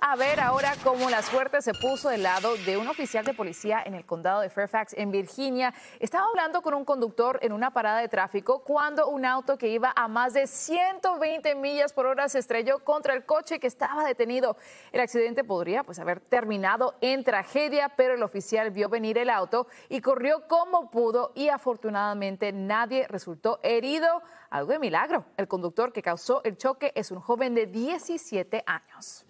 a ver ahora cómo la suerte se puso del lado de un oficial de policía en el condado de Fairfax, en Virginia. Estaba hablando con un conductor en una parada de tráfico cuando un auto que iba a más de 120 millas por hora se estrelló contra el coche que estaba detenido. El accidente podría pues, haber terminado en tragedia, pero el oficial vio venir el auto y corrió como pudo y afortunadamente nadie resultó herido. Algo de milagro. El conductor que causó el choque es un joven de 17 años.